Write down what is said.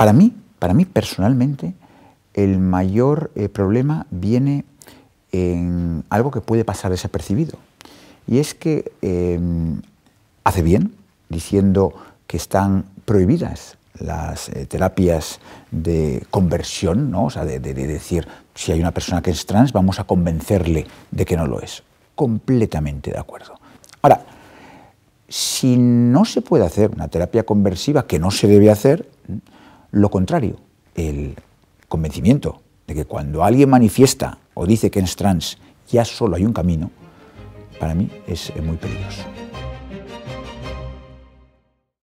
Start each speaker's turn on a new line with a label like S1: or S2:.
S1: Para mí, para mí personalmente, el mayor eh, problema viene en algo que puede pasar desapercibido. Y es que em, hace bien diciendo que están prohibidas las eh, terapias de conversión, ¿no? o sea, de decir, si hay una persona que es trans, vamos a convencerle de que no lo es. Completamente de acuerdo. Ahora, si no se puede hacer una terapia conversiva, que no se debe hacer, lo contrario, el convencimiento de que cuando alguien manifiesta o dice que es trans, ya solo hay un camino, para mí es muy peligroso.